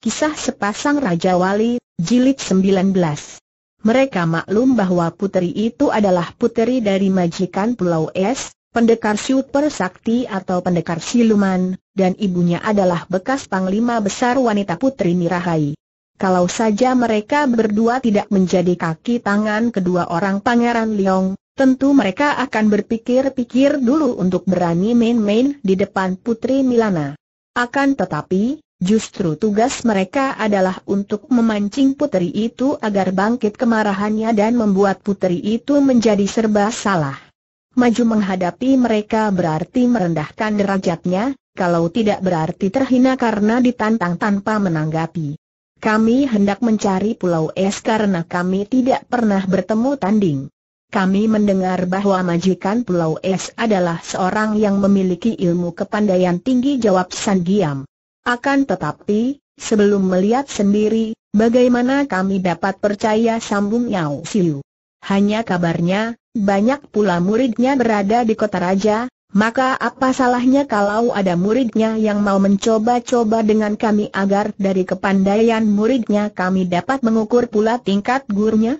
Kisah Sepasang Raja Wali, Jilid 19 Mereka maklum bahwa puteri itu adalah puteri dari majikan Pulau Es, pendekar super sakti atau pendekar siluman, dan ibunya adalah bekas panglima besar wanita putri Mirahai. Kalau saja mereka berdua tidak menjadi kaki tangan kedua orang Pangeran Leong, tentu mereka akan berpikir-pikir dulu untuk berani main-main di depan Putri Milana. Akan tetapi, Justru tugas mereka adalah untuk memancing putri itu agar bangkit kemarahannya dan membuat putri itu menjadi serba salah. Maju menghadapi mereka berarti merendahkan derajatnya, kalau tidak berarti terhina karena ditantang tanpa menanggapi. Kami hendak mencari Pulau Es karena kami tidak pernah bertemu tanding. Kami mendengar bahwa majikan Pulau Es adalah seorang yang memiliki ilmu kepandaian tinggi jawab San Giam. Akan tetapi, sebelum melihat sendiri, bagaimana kami dapat percaya sambung Yao Siu? Hanya kabarnya, banyak pula muridnya berada di kota raja, maka apa salahnya kalau ada muridnya yang mau mencoba-coba dengan kami agar dari kepandaian muridnya kami dapat mengukur pula tingkat gurunya?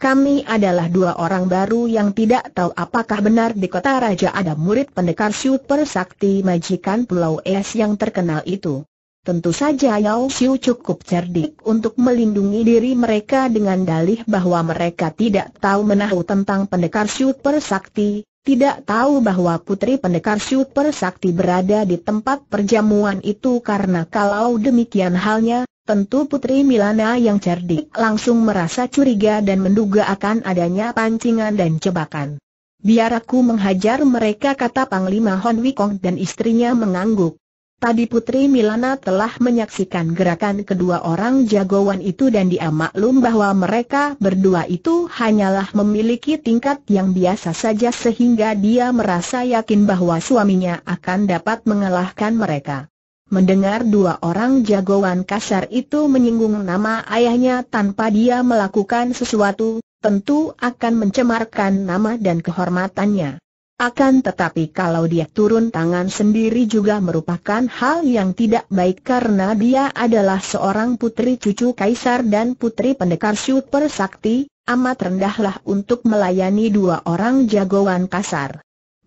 Kami adalah dua orang baru yang tidak tahu apakah benar di kota raja ada murid pendekar super sakti majikan Pulau Es yang terkenal itu. Tentu saja Yao Xiu cukup cerdik untuk melindungi diri mereka dengan dalih bahwa mereka tidak tahu menahu tentang pendekar super sakti, tidak tahu bahwa putri pendekar super sakti berada di tempat perjamuan itu karena kalau demikian halnya, Tentu Putri Milana yang cerdik langsung merasa curiga dan menduga akan adanya pancingan dan jebakan. Biar aku menghajar mereka kata Panglima Hon Wikong dan istrinya mengangguk. Tadi Putri Milana telah menyaksikan gerakan kedua orang jagoan itu dan dia maklum bahwa mereka berdua itu hanyalah memiliki tingkat yang biasa saja sehingga dia merasa yakin bahwa suaminya akan dapat mengalahkan mereka. Mendengar dua orang jagoan kasar itu menyinggung nama ayahnya tanpa dia melakukan sesuatu, tentu akan mencemarkan nama dan kehormatannya. Akan tetapi kalau dia turun tangan sendiri juga merupakan hal yang tidak baik karena dia adalah seorang putri cucu kaisar dan putri pendekar super sakti, amat rendahlah untuk melayani dua orang jagoan kasar.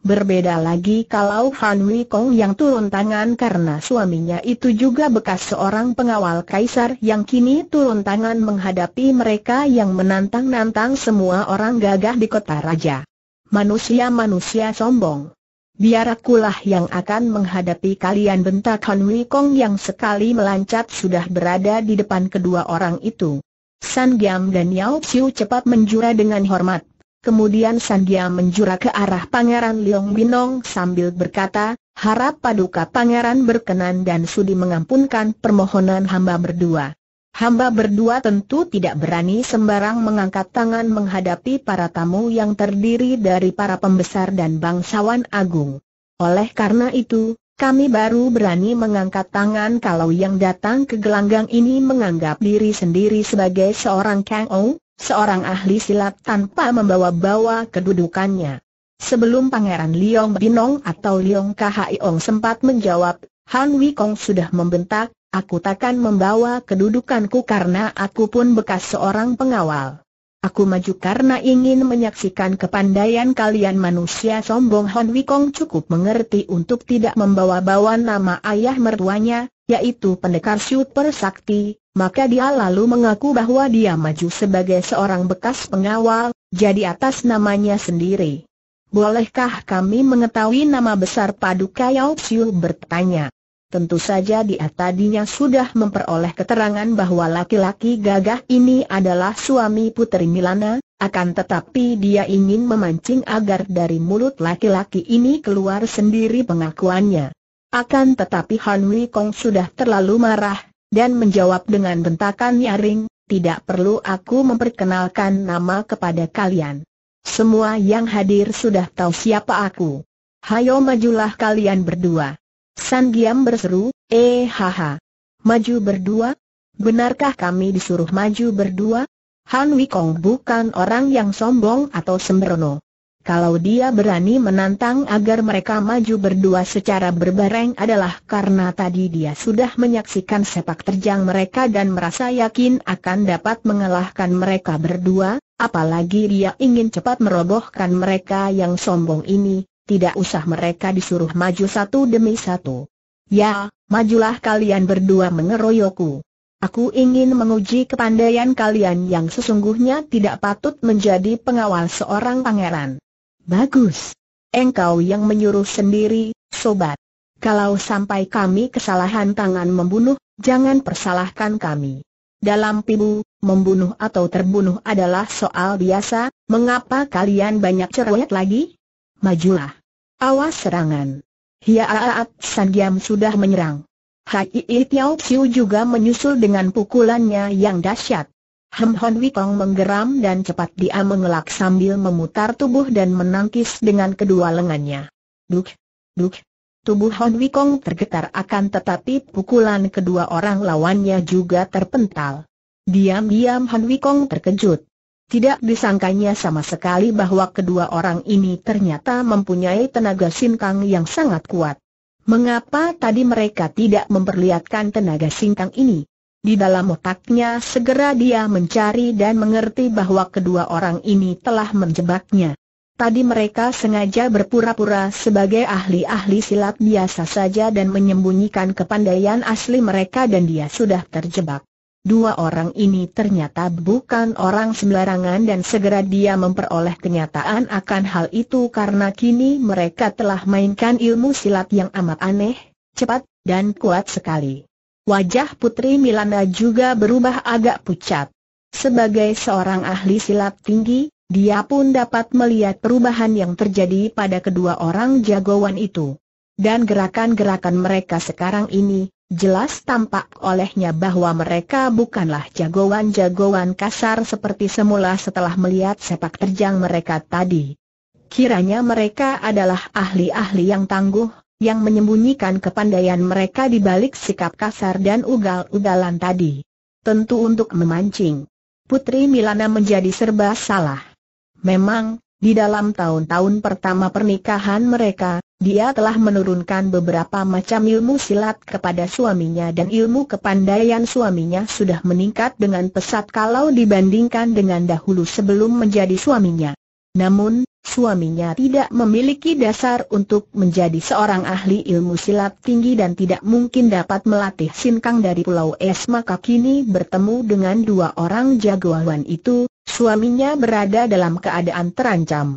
Berbeda lagi kalau Han Wei Kong yang turun tangan karena suaminya itu juga bekas seorang pengawal kaisar yang kini turun tangan menghadapi mereka yang menantang-nantang semua orang gagah di kota raja. Manusia-manusia sombong. Biar akulah yang akan menghadapi kalian bentak Han Wei Kong yang sekali melancat sudah berada di depan kedua orang itu. San Giam dan Yao Xiu cepat menjura dengan hormat. Kemudian Sandia menjura ke arah Pangeran Liong Binong sambil berkata, harap paduka Pangeran berkenan dan sudi mengampunkan permohonan hamba berdua. Hamba berdua tentu tidak berani sembarang mengangkat tangan menghadapi para tamu yang terdiri dari para pembesar dan bangsawan agung. Oleh karena itu, kami baru berani mengangkat tangan kalau yang datang ke gelanggang ini menganggap diri sendiri sebagai seorang Kang Ou, seorang ahli silat tanpa membawa-bawa kedudukannya. Sebelum Pangeran Liong Binong atau Liong Khaeong sempat menjawab, Han Wikong sudah membentak, aku takkan membawa kedudukanku karena aku pun bekas seorang pengawal. Aku maju karena ingin menyaksikan kepandaian kalian manusia sombong Han Wikong cukup mengerti untuk tidak membawa-bawa nama ayah mertuanya, yaitu pendekar super sakti, maka dia lalu mengaku bahwa dia maju sebagai seorang bekas pengawal, jadi atas namanya sendiri. Bolehkah kami mengetahui nama besar Paduka Yao Siu bertanya? Tentu saja dia tadinya sudah memperoleh keterangan bahwa laki-laki gagah ini adalah suami putri Milana, akan tetapi dia ingin memancing agar dari mulut laki-laki ini keluar sendiri pengakuannya. Akan tetapi Han Wei Kong sudah terlalu marah, dan menjawab dengan bentakan nyaring, tidak perlu aku memperkenalkan nama kepada kalian. Semua yang hadir sudah tahu siapa aku. Hayo majulah kalian berdua. San Giam berseru, eh haha. Maju berdua? Benarkah kami disuruh maju berdua? Han Wikong bukan orang yang sombong atau sembrono. Kalau dia berani menantang agar mereka maju berdua secara berbareng adalah karena tadi dia sudah menyaksikan sepak terjang mereka dan merasa yakin akan dapat mengalahkan mereka berdua, apalagi dia ingin cepat merobohkan mereka yang sombong ini, tidak usah mereka disuruh maju satu demi satu. Ya, majulah kalian berdua mengeroyokku. Aku ingin menguji kepandaian kalian yang sesungguhnya tidak patut menjadi pengawal seorang pangeran. Bagus. Engkau yang menyuruh sendiri, sobat. Kalau sampai kami kesalahan tangan membunuh, jangan persalahkan kami. Dalam pibu, membunuh atau terbunuh adalah soal biasa, mengapa kalian banyak cerewet lagi? Majulah. Awas serangan. Hiaaat Giam sudah menyerang. Hai Tiao Xiu juga menyusul dengan pukulannya yang dahsyat. Hem Hon Wikong menggeram dan cepat dia mengelak sambil memutar tubuh dan menangkis dengan kedua lengannya. Duk, duk. Tubuh Hon Wikong tergetar akan tetapi pukulan kedua orang lawannya juga terpental. Diam-diam Han Wikong terkejut. Tidak disangkanya sama sekali bahwa kedua orang ini ternyata mempunyai tenaga singkang yang sangat kuat. Mengapa tadi mereka tidak memperlihatkan tenaga singkang ini? Di dalam otaknya segera dia mencari dan mengerti bahwa kedua orang ini telah menjebaknya. Tadi mereka sengaja berpura-pura sebagai ahli-ahli silat biasa saja dan menyembunyikan kepandaian asli mereka dan dia sudah terjebak. Dua orang ini ternyata bukan orang sembarangan dan segera dia memperoleh kenyataan akan hal itu karena kini mereka telah mainkan ilmu silat yang amat aneh, cepat, dan kuat sekali. Wajah Putri Milana juga berubah agak pucat. Sebagai seorang ahli silat tinggi, dia pun dapat melihat perubahan yang terjadi pada kedua orang jagoan itu. Dan gerakan-gerakan mereka sekarang ini, jelas tampak olehnya bahwa mereka bukanlah jagoan-jagoan kasar seperti semula setelah melihat sepak terjang mereka tadi. Kiranya mereka adalah ahli-ahli yang tangguh yang menyembunyikan kepandaian mereka di balik sikap kasar dan ugal-ugalan tadi. Tentu untuk memancing. Putri Milana menjadi serba salah. Memang, di dalam tahun-tahun pertama pernikahan mereka, dia telah menurunkan beberapa macam ilmu silat kepada suaminya dan ilmu kepandaian suaminya sudah meningkat dengan pesat kalau dibandingkan dengan dahulu sebelum menjadi suaminya. Namun, suaminya tidak memiliki dasar untuk menjadi seorang ahli ilmu silat tinggi dan tidak mungkin dapat melatih sinkang dari Pulau Es maka kini bertemu dengan dua orang jagoan itu, suaminya berada dalam keadaan terancam.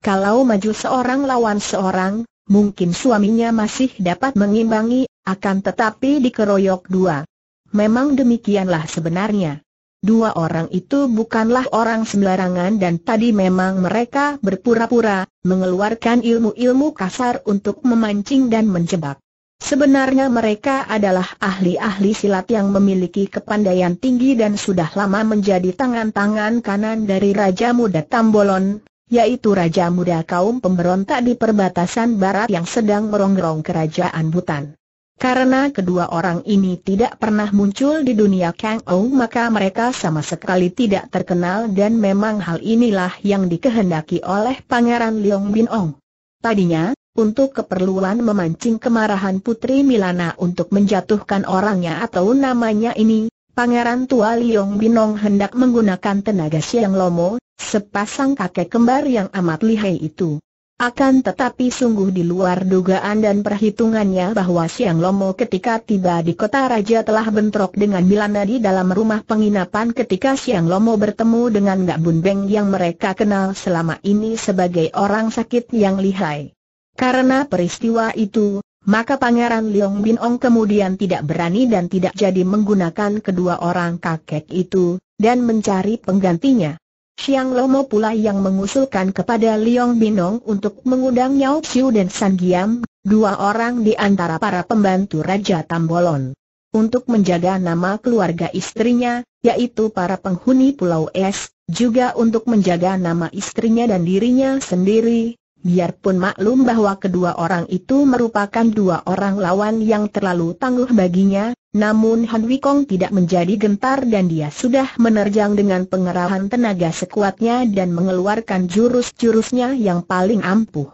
Kalau maju seorang lawan seorang, mungkin suaminya masih dapat mengimbangi, akan tetapi dikeroyok dua. Memang demikianlah sebenarnya. Dua orang itu bukanlah orang sembarangan dan tadi memang mereka berpura-pura, mengeluarkan ilmu-ilmu kasar untuk memancing dan menjebak. Sebenarnya mereka adalah ahli-ahli silat yang memiliki kepandaian tinggi dan sudah lama menjadi tangan-tangan kanan dari Raja Muda Tambolon, yaitu Raja Muda kaum pemberontak di perbatasan barat yang sedang merongrong kerajaan Butan. Karena kedua orang ini tidak pernah muncul di dunia Kang Ou maka mereka sama sekali tidak terkenal dan memang hal inilah yang dikehendaki oleh Pangeran Leong Bin Ong. Tadinya, untuk keperluan memancing kemarahan Putri Milana untuk menjatuhkan orangnya atau namanya ini, Pangeran Tua Leong Bin Ong hendak menggunakan tenaga siang lomo, sepasang kakek kembar yang amat lihai itu. Akan tetapi sungguh di luar dugaan dan perhitungannya bahwa Siang Lomo ketika tiba di kota raja telah bentrok dengan Milana di dalam rumah penginapan ketika Siang Lomo bertemu dengan Gak Bun Beng yang mereka kenal selama ini sebagai orang sakit yang lihai. Karena peristiwa itu, maka Pangeran Leong Bin Ong kemudian tidak berani dan tidak jadi menggunakan kedua orang kakek itu, dan mencari penggantinya. Xiang Lomo pula yang mengusulkan kepada Liong Binong untuk mengundang Yao Xiu dan San Giam, dua orang di antara para pembantu Raja Tambolon. Untuk menjaga nama keluarga istrinya, yaitu para penghuni Pulau Es, juga untuk menjaga nama istrinya dan dirinya sendiri, biarpun maklum bahwa kedua orang itu merupakan dua orang lawan yang terlalu tangguh baginya, namun Han Wikong tidak menjadi gentar dan dia sudah menerjang dengan pengerahan tenaga sekuatnya dan mengeluarkan jurus-jurusnya yang paling ampuh.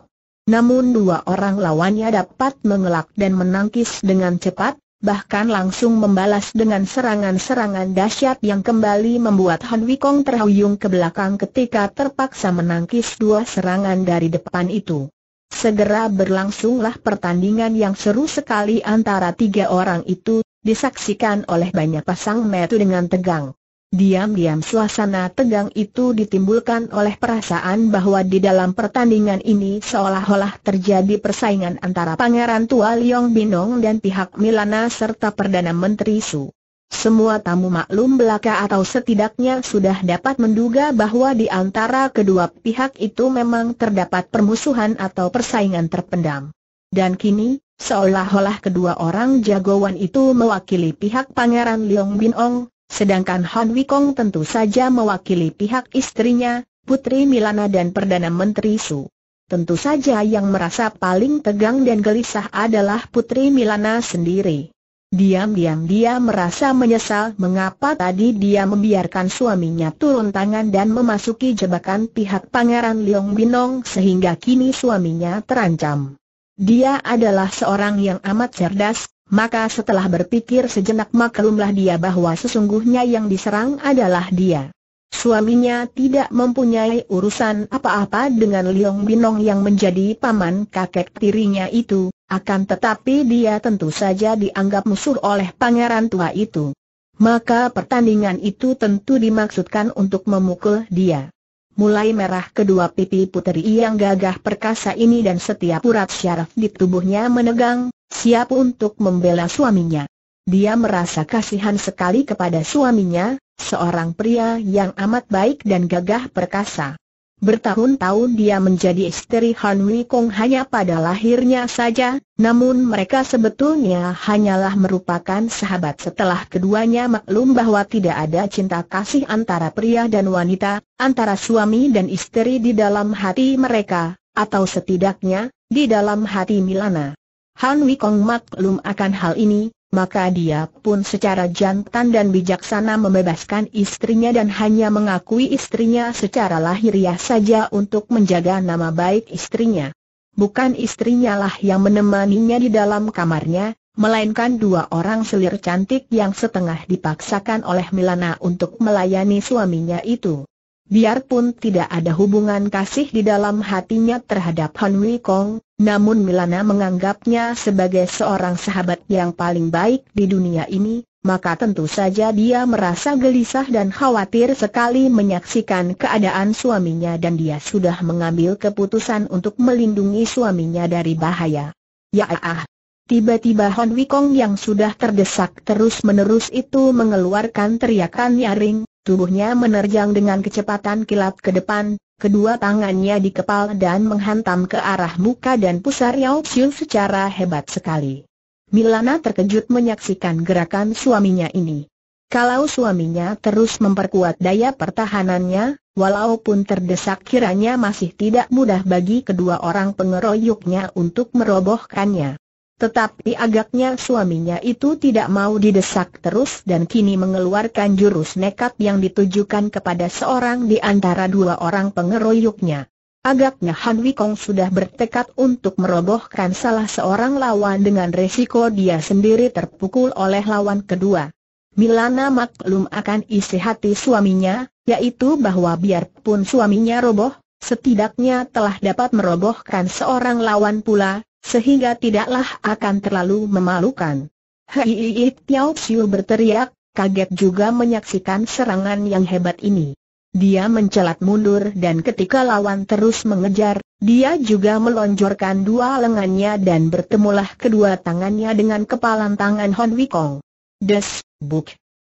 Namun dua orang lawannya dapat mengelak dan menangkis dengan cepat, bahkan langsung membalas dengan serangan-serangan dahsyat yang kembali membuat Han Wikong terhuyung ke belakang ketika terpaksa menangkis dua serangan dari depan itu. Segera berlangsunglah pertandingan yang seru sekali antara tiga orang itu, disaksikan oleh banyak pasang metu dengan tegang. Diam-diam suasana tegang itu ditimbulkan oleh perasaan bahwa di dalam pertandingan ini seolah-olah terjadi persaingan antara Pangeran Tua Liong Binong dan pihak Milana serta Perdana Menteri Su. Semua tamu maklum belaka atau setidaknya sudah dapat menduga bahwa di antara kedua pihak itu memang terdapat permusuhan atau persaingan terpendam. Dan kini, seolah-olah kedua orang jagoan itu mewakili pihak Pangeran Liong Binong, Sedangkan Han Wikong tentu saja mewakili pihak istrinya, Putri Milana dan Perdana Menteri Su. Tentu saja yang merasa paling tegang dan gelisah adalah Putri Milana sendiri. Diam-diam dia merasa menyesal mengapa tadi dia membiarkan suaminya turun tangan dan memasuki jebakan pihak Pangeran Leong Binong sehingga kini suaminya terancam. Dia adalah seorang yang amat cerdas, maka setelah berpikir sejenak maklumlah dia bahwa sesungguhnya yang diserang adalah dia. Suaminya tidak mempunyai urusan apa-apa dengan Liong Binong yang menjadi paman kakek tirinya itu, akan tetapi dia tentu saja dianggap musuh oleh pangeran tua itu. Maka pertandingan itu tentu dimaksudkan untuk memukul dia. Mulai merah kedua pipi puteri yang gagah perkasa ini dan setiap urat syaraf di tubuhnya menegang, siap untuk membela suaminya. Dia merasa kasihan sekali kepada suaminya, seorang pria yang amat baik dan gagah perkasa. Bertahun-tahun dia menjadi istri Han Wikong hanya pada lahirnya saja, namun mereka sebetulnya hanyalah merupakan sahabat setelah keduanya maklum bahwa tidak ada cinta kasih antara pria dan wanita, antara suami dan istri di dalam hati mereka, atau setidaknya, di dalam hati Milana. Han Wikong maklum akan hal ini, maka dia pun secara jantan dan bijaksana membebaskan istrinya dan hanya mengakui istrinya secara lahiriah saja untuk menjaga nama baik istrinya. Bukan istrinya lah yang menemaninya di dalam kamarnya, melainkan dua orang selir cantik yang setengah dipaksakan oleh Milana untuk melayani suaminya itu. Biarpun tidak ada hubungan kasih di dalam hatinya terhadap Han Wei Kong, namun Milana menganggapnya sebagai seorang sahabat yang paling baik di dunia ini, maka tentu saja dia merasa gelisah dan khawatir sekali menyaksikan keadaan suaminya dan dia sudah mengambil keputusan untuk melindungi suaminya dari bahaya. Ya ah, Tiba-tiba Hon Kong yang sudah terdesak terus-menerus itu mengeluarkan teriakan nyaring, Tubuhnya menerjang dengan kecepatan kilat ke depan, kedua tangannya dikepal dan menghantam ke arah muka dan pusar Yao Xiu secara hebat sekali. Milana terkejut menyaksikan gerakan suaminya ini. Kalau suaminya terus memperkuat daya pertahanannya, walaupun terdesak kiranya masih tidak mudah bagi kedua orang pengeroyoknya untuk merobohkannya. Tetapi agaknya suaminya itu tidak mau didesak terus dan kini mengeluarkan jurus nekat yang ditujukan kepada seorang di antara dua orang pengeroyoknya. Agaknya Han Wikong sudah bertekad untuk merobohkan salah seorang lawan dengan resiko dia sendiri terpukul oleh lawan kedua. Milana maklum akan isi hati suaminya, yaitu bahwa biarpun suaminya roboh, setidaknya telah dapat merobohkan seorang lawan pula, sehingga tidaklah akan terlalu memalukan. Hei Tiao Xiu berteriak, kaget juga menyaksikan serangan yang hebat ini. Dia mencelat mundur dan ketika lawan terus mengejar, dia juga melonjorkan dua lengannya dan bertemulah kedua tangannya dengan kepalan tangan Hon Wikong. Des, buk.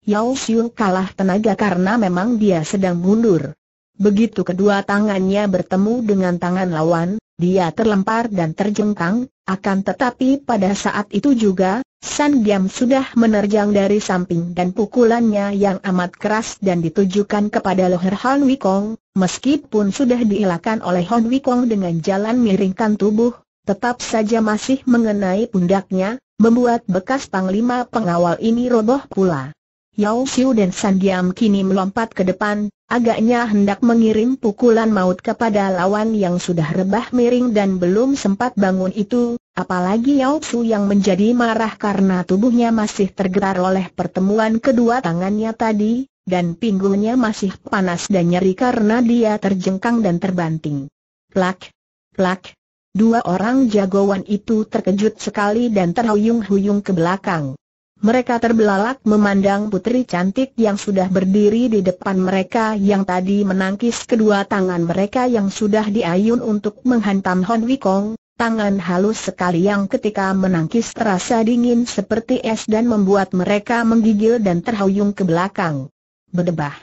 Yao Xiu kalah tenaga karena memang dia sedang mundur. Begitu kedua tangannya bertemu dengan tangan lawan, dia terlempar dan terjengkang, akan tetapi pada saat itu juga, San Diam sudah menerjang dari samping dan pukulannya yang amat keras dan ditujukan kepada leher Han Wikong, meskipun sudah dielakkan oleh Han Wikong dengan jalan miringkan tubuh, tetap saja masih mengenai pundaknya, membuat bekas panglima pengawal ini roboh pula. Yao Xiu dan San Diam kini melompat ke depan, agaknya hendak mengirim pukulan maut kepada lawan yang sudah rebah miring dan belum sempat bangun itu, apalagi Yao Xiu yang menjadi marah karena tubuhnya masih tergerar oleh pertemuan kedua tangannya tadi, dan pinggulnya masih panas dan nyeri karena dia terjengkang dan terbanting. Plak! Plak! Dua orang jagoan itu terkejut sekali dan terhuyung-huyung ke belakang. Mereka terbelalak memandang putri cantik yang sudah berdiri di depan mereka yang tadi menangkis kedua tangan mereka yang sudah diayun untuk menghantam Hon Wikong, tangan halus sekali yang ketika menangkis terasa dingin seperti es dan membuat mereka menggigil dan terhuyung ke belakang. Berdebah.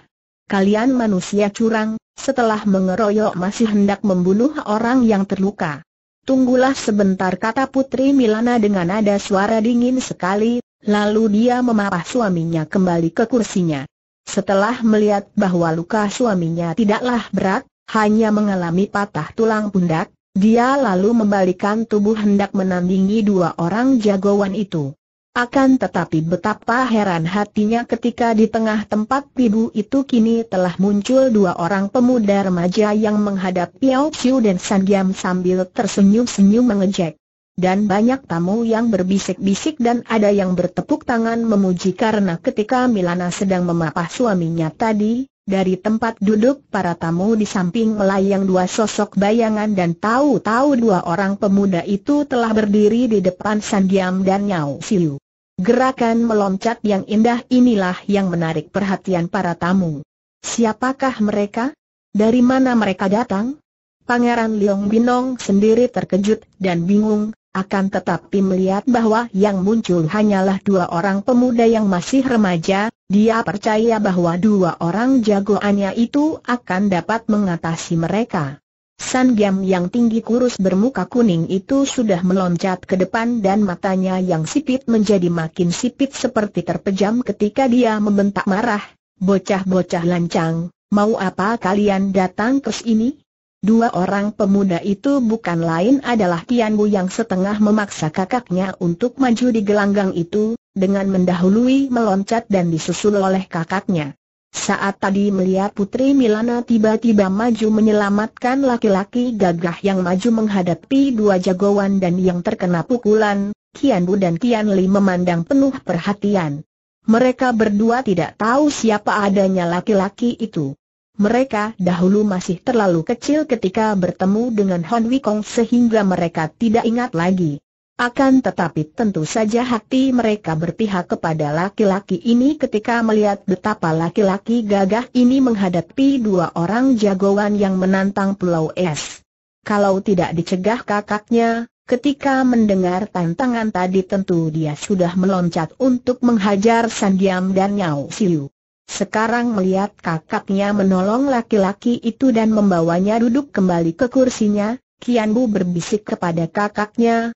Kalian manusia curang, setelah mengeroyok masih hendak membunuh orang yang terluka. Tunggulah sebentar kata Putri Milana dengan nada suara dingin sekali, Lalu dia memarah suaminya kembali ke kursinya. Setelah melihat bahwa luka suaminya tidaklah berat, hanya mengalami patah tulang pundak, dia lalu membalikan tubuh hendak menandingi dua orang jagoan itu. Akan tetapi betapa heran hatinya ketika di tengah tempat pibu itu kini telah muncul dua orang pemuda remaja yang menghadap Piao Chiu dan San Giam sambil tersenyum-senyum mengejek dan banyak tamu yang berbisik-bisik dan ada yang bertepuk tangan memuji karena ketika Milana sedang memapah suaminya tadi, dari tempat duduk para tamu di samping melayang dua sosok bayangan dan tahu-tahu dua orang pemuda itu telah berdiri di depan Sandiam dan Nyau Siu. Gerakan meloncat yang indah inilah yang menarik perhatian para tamu. Siapakah mereka? Dari mana mereka datang? Pangeran Liong Binong sendiri terkejut dan bingung, akan tetapi melihat bahwa yang muncul hanyalah dua orang pemuda yang masih remaja, dia percaya bahwa dua orang jagoannya itu akan dapat mengatasi mereka. San Giam yang tinggi kurus bermuka kuning itu sudah meloncat ke depan dan matanya yang sipit menjadi makin sipit seperti terpejam ketika dia membentak marah, bocah-bocah lancang, mau apa kalian datang ke sini? Dua orang pemuda itu bukan lain adalah Tian Bu yang setengah memaksa kakaknya untuk maju di gelanggang itu, dengan mendahului meloncat dan disusul oleh kakaknya. Saat tadi melihat Putri Milana tiba-tiba maju menyelamatkan laki-laki gagah yang maju menghadapi dua jagoan dan yang terkena pukulan, Kian Bu dan Kian Li memandang penuh perhatian. Mereka berdua tidak tahu siapa adanya laki-laki itu. Mereka dahulu masih terlalu kecil ketika bertemu dengan Hon Wikong sehingga mereka tidak ingat lagi. Akan tetapi tentu saja hati mereka berpihak kepada laki-laki ini ketika melihat betapa laki-laki gagah ini menghadapi dua orang jagoan yang menantang Pulau Es. Kalau tidak dicegah kakaknya, ketika mendengar tantangan tadi tentu dia sudah meloncat untuk menghajar Sandiam dan Nyao Siu. Sekarang melihat kakaknya menolong laki-laki itu dan membawanya duduk kembali ke kursinya, Kian Bu berbisik kepada kakaknya,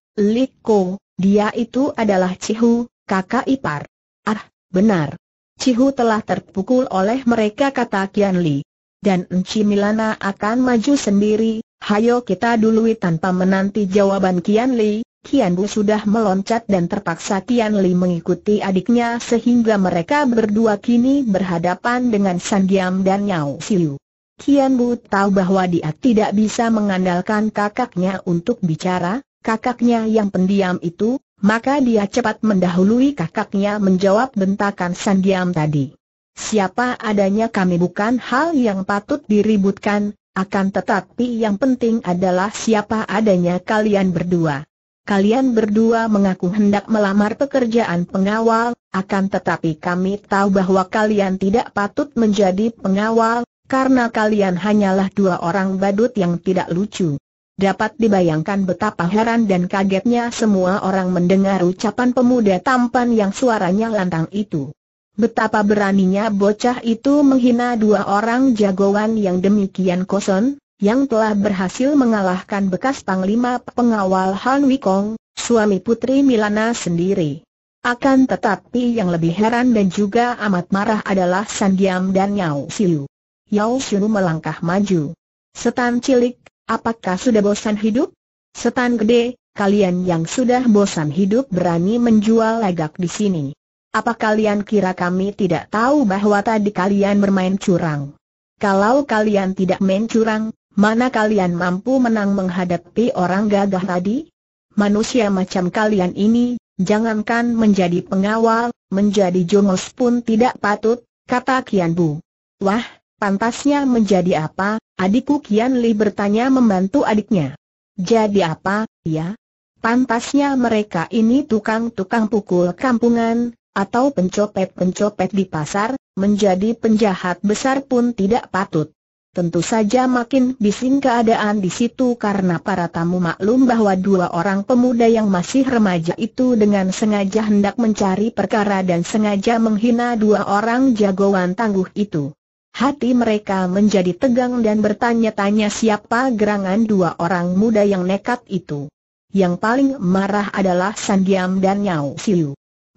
Ko, dia itu adalah Cihu, kakak ipar. Ah, benar. Cihu telah terpukul oleh mereka kata Kian Li. Dan Enci Milana akan maju sendiri, hayo kita dului tanpa menanti jawaban Kian Li, Kian Bu sudah meloncat dan terpaksa Kian Li mengikuti adiknya sehingga mereka berdua kini berhadapan dengan San Giam dan Yao Siu. Kian Bu tahu bahwa dia tidak bisa mengandalkan kakaknya untuk bicara, kakaknya yang pendiam itu, maka dia cepat mendahului kakaknya menjawab bentakan San Giam tadi. Siapa adanya kami bukan hal yang patut diributkan, akan tetapi yang penting adalah siapa adanya kalian berdua kalian berdua mengaku hendak melamar pekerjaan pengawal, akan tetapi kami tahu bahwa kalian tidak patut menjadi pengawal, karena kalian hanyalah dua orang badut yang tidak lucu. Dapat dibayangkan betapa heran dan kagetnya semua orang mendengar ucapan pemuda tampan yang suaranya lantang itu. Betapa beraninya bocah itu menghina dua orang jagoan yang demikian kosong, yang telah berhasil mengalahkan bekas panglima pengawal Han Wikong, suami putri Milana sendiri. Akan tetapi yang lebih heran dan juga amat marah adalah San Giam dan Yao Xiu. Yao Xiu melangkah maju. Setan cilik, apakah sudah bosan hidup? Setan gede, kalian yang sudah bosan hidup berani menjual legak di sini. Apa kalian kira kami tidak tahu bahwa tadi kalian bermain curang? Kalau kalian tidak main curang, Mana kalian mampu menang menghadapi orang gagah tadi? Manusia macam kalian ini, jangankan menjadi pengawal, menjadi jongos pun tidak patut, kata Kian Bu. Wah, pantasnya menjadi apa? Adikku Kian Li bertanya membantu adiknya. Jadi apa, ya? Pantasnya mereka ini tukang-tukang pukul kampungan, atau pencopet-pencopet di pasar, menjadi penjahat besar pun tidak patut. Tentu saja makin bising keadaan di situ karena para tamu maklum bahwa dua orang pemuda yang masih remaja itu dengan sengaja hendak mencari perkara dan sengaja menghina dua orang jagoan tangguh itu. Hati mereka menjadi tegang dan bertanya-tanya siapa gerangan dua orang muda yang nekat itu. Yang paling marah adalah Sandiam dan Nyao Siu.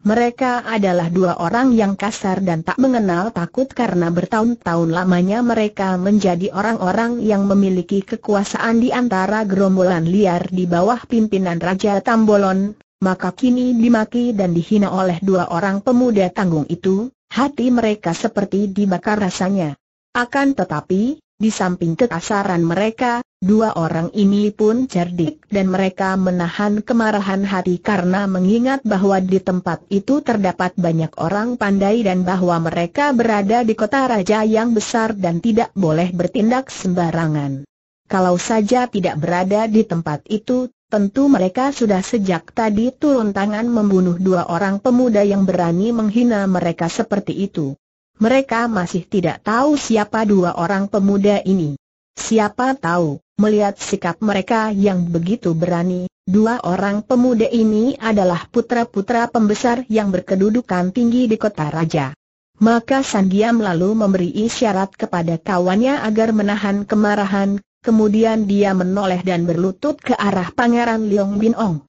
Mereka adalah dua orang yang kasar dan tak mengenal takut karena bertahun-tahun lamanya mereka menjadi orang-orang yang memiliki kekuasaan di antara gerombolan liar di bawah pimpinan Raja Tambolon, maka kini dimaki dan dihina oleh dua orang pemuda tanggung itu, hati mereka seperti dibakar rasanya. Akan tetapi, di samping kekasaran mereka, Dua orang ini pun cerdik dan mereka menahan kemarahan hati karena mengingat bahwa di tempat itu terdapat banyak orang pandai dan bahwa mereka berada di kota raja yang besar dan tidak boleh bertindak sembarangan. Kalau saja tidak berada di tempat itu, tentu mereka sudah sejak tadi turun tangan membunuh dua orang pemuda yang berani menghina mereka seperti itu. Mereka masih tidak tahu siapa dua orang pemuda ini. Siapa tahu, Melihat sikap mereka yang begitu berani, dua orang pemuda ini adalah putra-putra pembesar yang berkedudukan tinggi di kota raja. Maka Sandiam lalu memberi isyarat kepada kawannya agar menahan kemarahan, kemudian dia menoleh dan berlutut ke arah Pangeran Leong Bin Ong.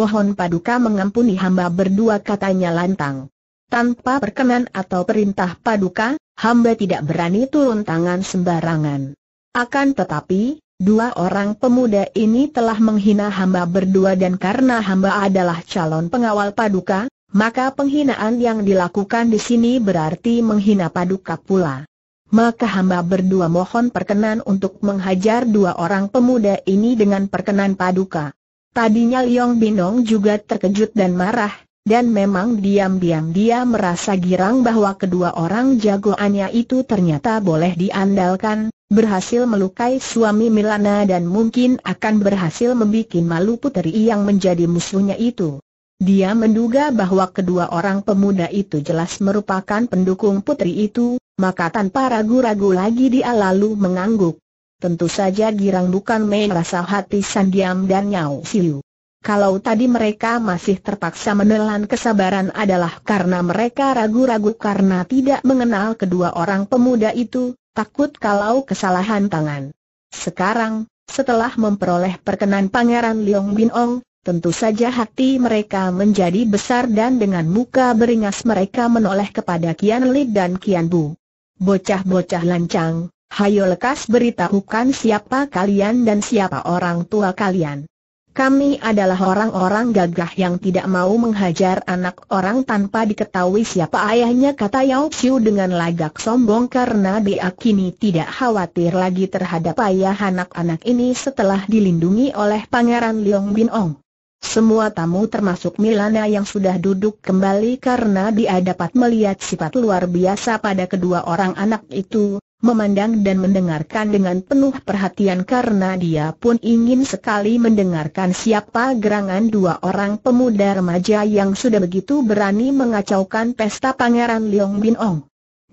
Mohon paduka mengampuni hamba berdua katanya lantang. Tanpa perkenan atau perintah paduka, hamba tidak berani turun tangan sembarangan. Akan tetapi, Dua orang pemuda ini telah menghina hamba berdua dan karena hamba adalah calon pengawal paduka, maka penghinaan yang dilakukan di sini berarti menghina paduka pula. Maka hamba berdua mohon perkenan untuk menghajar dua orang pemuda ini dengan perkenan paduka. Tadinya Liong Binong juga terkejut dan marah, dan memang diam-diam dia merasa girang bahwa kedua orang jagoannya itu ternyata boleh diandalkan, berhasil melukai suami Milana dan mungkin akan berhasil membuat malu puteri yang menjadi musuhnya itu. Dia menduga bahwa kedua orang pemuda itu jelas merupakan pendukung putri itu, maka tanpa ragu-ragu lagi dia lalu mengangguk. Tentu saja girang bukan main rasa hati Sandiam dan Nyau Siu kalau tadi mereka masih terpaksa menelan kesabaran adalah karena mereka ragu-ragu karena tidak mengenal kedua orang pemuda itu, takut kalau kesalahan tangan. Sekarang, setelah memperoleh perkenan Pangeran Liong Bin Ong, tentu saja hati mereka menjadi besar dan dengan muka beringas mereka menoleh kepada Kian Li dan Kian Bu. Bocah-bocah lancang, hayo lekas beritahukan siapa kalian dan siapa orang tua kalian. Kami adalah orang-orang gagah yang tidak mau menghajar anak orang tanpa diketahui siapa ayahnya kata Yao Xiu dengan lagak sombong karena dia kini tidak khawatir lagi terhadap ayah anak-anak ini setelah dilindungi oleh Pangeran Liong Bin Ong. Semua tamu termasuk Milana yang sudah duduk kembali karena dia dapat melihat sifat luar biasa pada kedua orang anak itu, memandang dan mendengarkan dengan penuh perhatian karena dia pun ingin sekali mendengarkan siapa gerangan dua orang pemuda remaja yang sudah begitu berani mengacaukan pesta Pangeran Leong Bin Ong.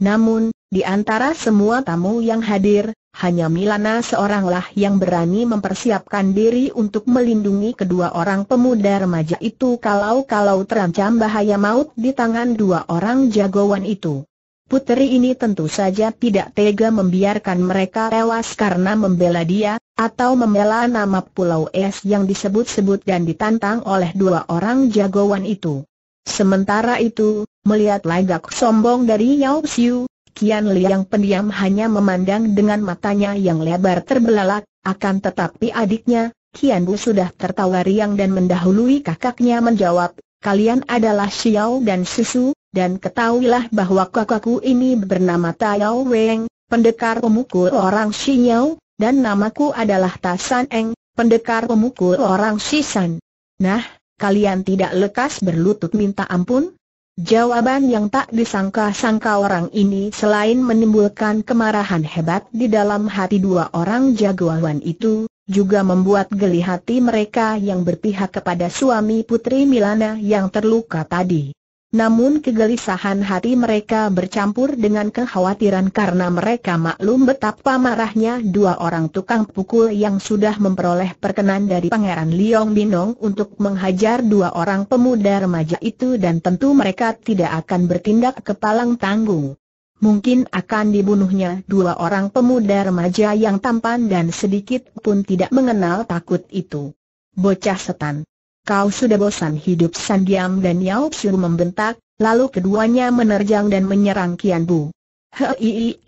Namun, di antara semua tamu yang hadir, hanya Milana seoranglah yang berani mempersiapkan diri untuk melindungi kedua orang pemuda remaja itu kalau-kalau terancam bahaya maut di tangan dua orang jagoan itu. Puteri ini tentu saja tidak tega membiarkan mereka tewas karena membela dia, atau membela nama Pulau Es yang disebut-sebut dan ditantang oleh dua orang jagoan itu. Sementara itu, melihat lagak sombong dari Yao Xiu, Kian Liang pendiam hanya memandang dengan matanya yang lebar terbelalak, akan tetapi adiknya, Kian Bu sudah tertawa riang dan mendahului kakaknya menjawab, kalian adalah Xiao dan Susu, dan ketahuilah bahwa kakakku ini bernama Tayao Weng, pendekar pemukul orang Xinyao, dan namaku adalah Tasan Eng, pendekar pemukul orang Shisan. Nah, kalian tidak lekas berlutut minta ampun? Jawaban yang tak disangka-sangka orang ini selain menimbulkan kemarahan hebat di dalam hati dua orang jagoan itu, juga membuat geli hati mereka yang berpihak kepada suami putri Milana yang terluka tadi. Namun kegelisahan hati mereka bercampur dengan kekhawatiran karena mereka maklum betapa marahnya dua orang tukang pukul yang sudah memperoleh perkenan dari Pangeran Liong Binong untuk menghajar dua orang pemuda remaja itu dan tentu mereka tidak akan bertindak kepalang tanggung. Mungkin akan dibunuhnya dua orang pemuda remaja yang tampan dan sedikit pun tidak mengenal takut itu. Bocah setan. Kau sudah bosan hidup Sandiam dan Yao Xiu membentak, lalu keduanya menerjang dan menyerang Kian Bu. Hei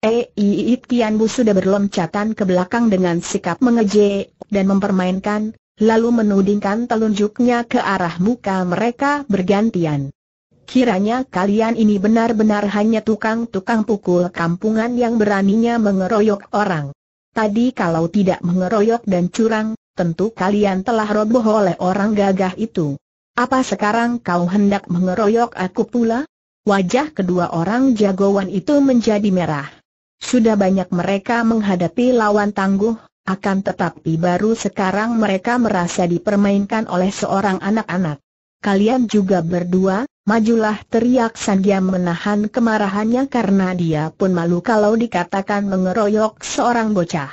Eiit Kian e, Bu sudah berloncatan ke belakang dengan sikap mengejek dan mempermainkan, lalu menudingkan telunjuknya ke arah muka mereka bergantian. Kiranya kalian ini benar-benar hanya tukang-tukang pukul kampungan yang beraninya mengeroyok orang. Tadi kalau tidak mengeroyok dan curang, tentu kalian telah roboh oleh orang gagah itu. Apa sekarang kau hendak mengeroyok aku pula? Wajah kedua orang jagoan itu menjadi merah. Sudah banyak mereka menghadapi lawan tangguh, akan tetapi baru sekarang mereka merasa dipermainkan oleh seorang anak-anak. Kalian juga berdua, majulah teriak Sandia menahan kemarahannya karena dia pun malu kalau dikatakan mengeroyok seorang bocah.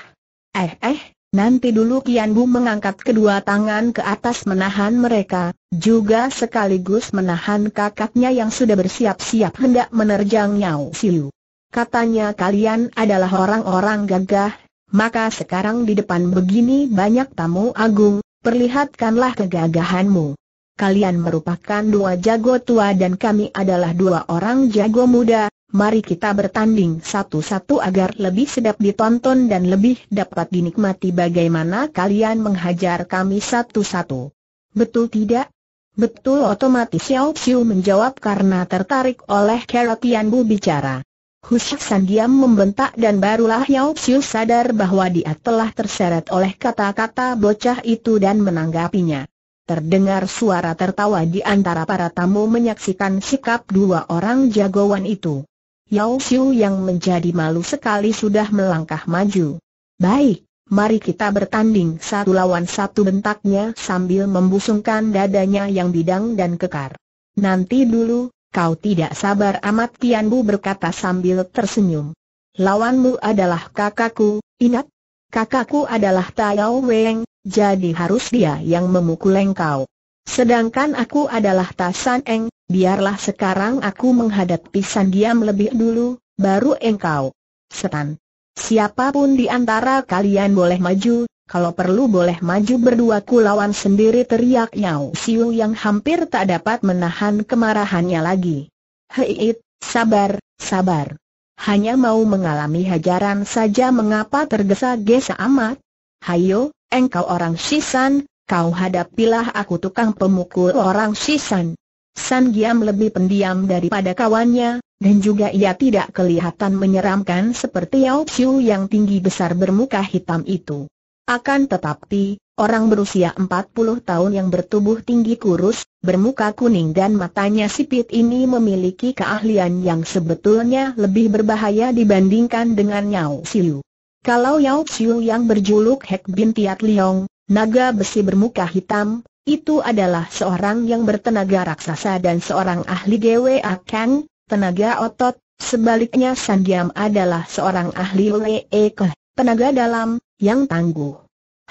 Eh eh, Nanti dulu Kian Bu mengangkat kedua tangan ke atas menahan mereka, juga sekaligus menahan kakaknya yang sudah bersiap-siap hendak menerjang Nyao Siu. Katanya kalian adalah orang-orang gagah, maka sekarang di depan begini banyak tamu agung, perlihatkanlah kegagahanmu. Kalian merupakan dua jago tua dan kami adalah dua orang jago muda, mari kita bertanding satu-satu agar lebih sedap ditonton dan lebih dapat dinikmati bagaimana kalian menghajar kami satu-satu. Betul tidak? Betul otomatis Xiao Xiu menjawab karena tertarik oleh Kera Bu bicara. San diam membentak dan barulah Xiao Xiu sadar bahwa dia telah terseret oleh kata-kata bocah itu dan menanggapinya. Terdengar suara tertawa di antara para tamu menyaksikan sikap dua orang jagoan itu. Yao Xiu yang menjadi malu sekali sudah melangkah maju. Baik, mari kita bertanding satu lawan satu bentaknya sambil membusungkan dadanya yang bidang dan kekar. Nanti dulu, kau tidak sabar amat Tian Bu berkata sambil tersenyum. Lawanmu adalah kakakku, ingat? Kakakku adalah Tayao Weng, jadi harus dia yang memukul engkau. Sedangkan aku adalah Tasan San Eng, biarlah sekarang aku menghadap menghadapi diam lebih dulu, baru engkau. Setan. Siapapun di antara kalian boleh maju, kalau perlu boleh maju berdua ku lawan sendiri teriak Yao Siu yang hampir tak dapat menahan kemarahannya lagi. Heit, sabar, sabar. Hanya mau mengalami hajaran saja mengapa tergesa-gesa amat? Hayo, engkau orang sisan, kau hadapilah aku tukang pemukul orang sisan. San Giam lebih pendiam daripada kawannya, dan juga ia tidak kelihatan menyeramkan seperti Yao Xiu yang tinggi besar bermuka hitam itu. Akan tetapi, orang berusia 40 tahun yang bertubuh tinggi kurus, bermuka kuning dan matanya sipit ini memiliki keahlian yang sebetulnya lebih berbahaya dibandingkan dengan Yao Xiu. Kalau Yao Xiu yang berjuluk Hek Bin Tiat Liong, naga besi bermuka hitam, itu adalah seorang yang bertenaga raksasa dan seorang ahli Dewa akan tenaga otot, sebaliknya Sandiam adalah seorang ahli Wee Keh, tenaga dalam, yang tangguh.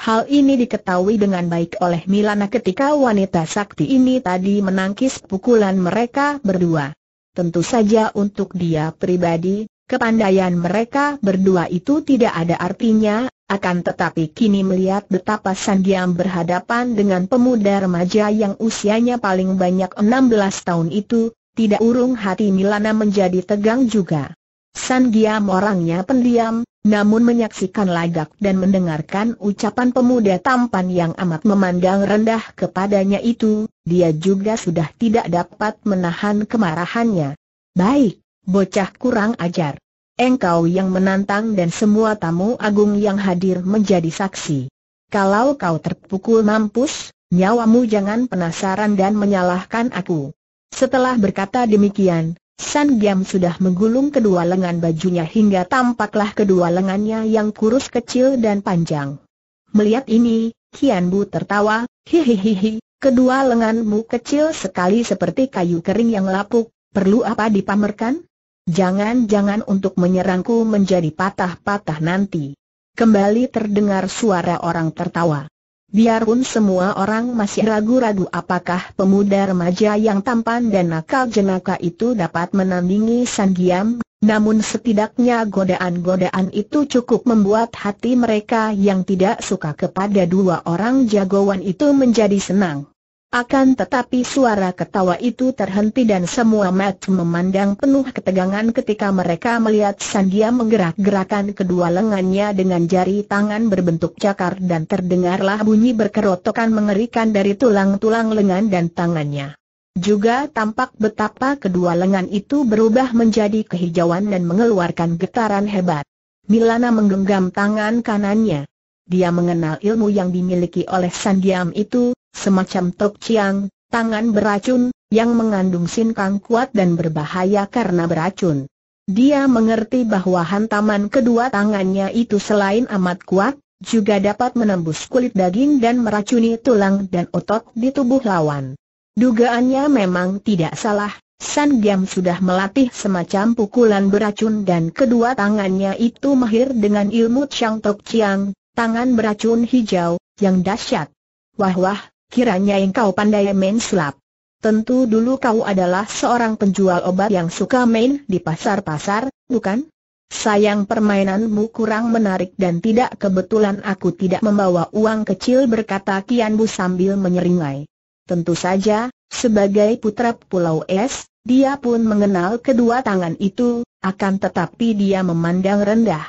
Hal ini diketahui dengan baik oleh Milana ketika wanita sakti ini tadi menangkis pukulan mereka berdua. Tentu saja untuk dia pribadi, Kepandaian mereka berdua itu tidak ada artinya, akan tetapi kini melihat betapa Sandiam berhadapan dengan pemuda remaja yang usianya paling banyak 16 tahun itu, tidak urung hati Milana menjadi tegang juga. Sandiam orangnya pendiam, namun menyaksikan lagak dan mendengarkan ucapan pemuda tampan yang amat memandang rendah kepadanya itu, dia juga sudah tidak dapat menahan kemarahannya. Baik, bocah kurang ajar. Engkau yang menantang dan semua tamu agung yang hadir menjadi saksi. Kalau kau terpukul mampus, nyawamu jangan penasaran dan menyalahkan aku. Setelah berkata demikian, San Giam sudah menggulung kedua lengan bajunya hingga tampaklah kedua lengannya yang kurus kecil dan panjang. Melihat ini, Kian Bu tertawa, hihihihi, kedua lenganmu kecil sekali seperti kayu kering yang lapuk, perlu apa dipamerkan? Jangan-jangan untuk menyerangku menjadi patah-patah nanti. Kembali terdengar suara orang tertawa. Biarpun semua orang masih ragu-ragu apakah pemuda remaja yang tampan dan nakal jenaka itu dapat menandingi Sang Giam, namun setidaknya godaan-godaan itu cukup membuat hati mereka yang tidak suka kepada dua orang jagoan itu menjadi senang. Akan tetapi suara ketawa itu terhenti dan semua mat memandang penuh ketegangan ketika mereka melihat Sandia menggerak-gerakan kedua lengannya dengan jari tangan berbentuk cakar dan terdengarlah bunyi berkerotokan mengerikan dari tulang-tulang lengan dan tangannya. Juga tampak betapa kedua lengan itu berubah menjadi kehijauan dan mengeluarkan getaran hebat. Milana menggenggam tangan kanannya. Dia mengenal ilmu yang dimiliki oleh Sandiam itu, semacam tok ciang, tangan beracun, yang mengandung sinkang kuat dan berbahaya karena beracun. Dia mengerti bahwa hantaman kedua tangannya itu selain amat kuat, juga dapat menembus kulit daging dan meracuni tulang dan otot di tubuh lawan. Dugaannya memang tidak salah, San Giam sudah melatih semacam pukulan beracun dan kedua tangannya itu mahir dengan ilmu Chang Tok Chiang, tangan beracun hijau, yang dahsyat. Wah wah, Kiranya engkau pandai main sulap. Tentu dulu kau adalah seorang penjual obat yang suka main di pasar-pasar, bukan? Sayang permainanmu kurang menarik dan tidak kebetulan aku tidak membawa uang kecil berkata Kian sambil menyeringai. Tentu saja, sebagai putra Pulau Es, dia pun mengenal kedua tangan itu, akan tetapi dia memandang rendah.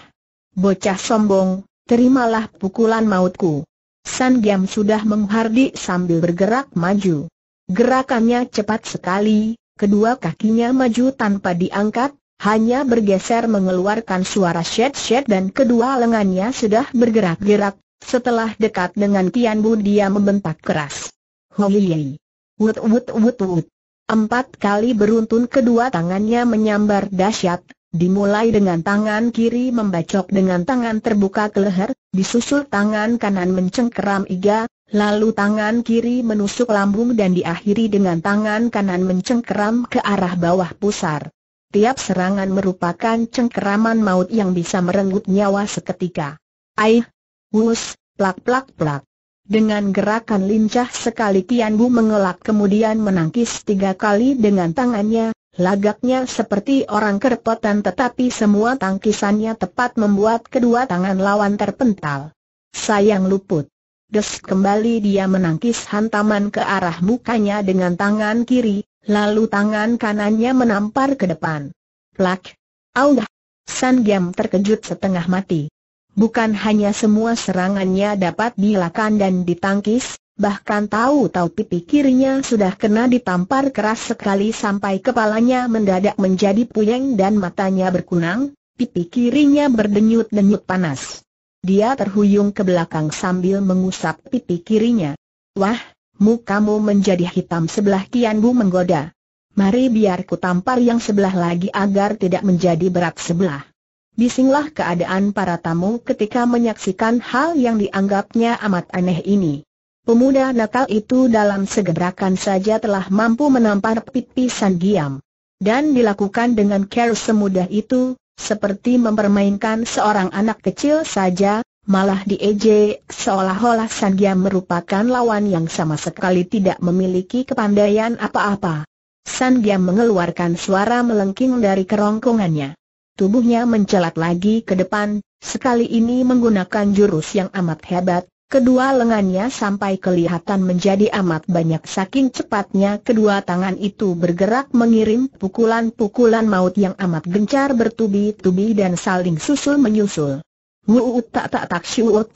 Bocah sombong, terimalah pukulan mautku. San Giam sudah menghardi sambil bergerak maju. Gerakannya cepat sekali, kedua kakinya maju tanpa diangkat, hanya bergeser mengeluarkan suara shed-shed dan kedua lengannya sudah bergerak-gerak, setelah dekat dengan Tian Bu dia membentak keras. Hoiyei! Wut wut wut wut! Empat kali beruntun kedua tangannya menyambar dahsyat, Dimulai dengan tangan kiri membacok dengan tangan terbuka ke leher, disusul tangan kanan mencengkeram iga, lalu tangan kiri menusuk lambung dan diakhiri dengan tangan kanan mencengkeram ke arah bawah pusar. Tiap serangan merupakan cengkeraman maut yang bisa merenggut nyawa seketika. Aih, wus, plak plak plak. Dengan gerakan lincah sekali Tian Bu mengelak kemudian menangkis tiga kali dengan tangannya, Lagaknya seperti orang kerepotan tetapi semua tangkisannya tepat membuat kedua tangan lawan terpental. Sayang luput. Des kembali dia menangkis hantaman ke arah mukanya dengan tangan kiri, lalu tangan kanannya menampar ke depan. Plak! Augah! San Giam terkejut setengah mati. Bukan hanya semua serangannya dapat dilakukan dan ditangkis, bahkan tahu-tahu pipi kirinya sudah kena ditampar keras sekali sampai kepalanya mendadak menjadi puyeng dan matanya berkunang, pipi kirinya berdenyut-denyut panas. Dia terhuyung ke belakang sambil mengusap pipi kirinya. Wah, mukamu menjadi hitam sebelah Kian Bu menggoda. Mari biar ku tampar yang sebelah lagi agar tidak menjadi berat sebelah. Bisinglah keadaan para tamu ketika menyaksikan hal yang dianggapnya amat aneh ini. Pemuda nakal itu dalam segebrakan saja telah mampu menampar pipi San Giam. Dan dilakukan dengan care semudah itu, seperti mempermainkan seorang anak kecil saja, malah diejek seolah-olah San Giam merupakan lawan yang sama sekali tidak memiliki kepandaian apa-apa. San Giam mengeluarkan suara melengking dari kerongkongannya. Tubuhnya mencelat lagi ke depan, sekali ini menggunakan jurus yang amat hebat, kedua lengannya sampai kelihatan menjadi amat banyak saking cepatnya kedua tangan itu bergerak mengirim pukulan-pukulan maut yang amat gencar bertubi-tubi dan saling susul-menyusul. Wuut tak tak tak siut.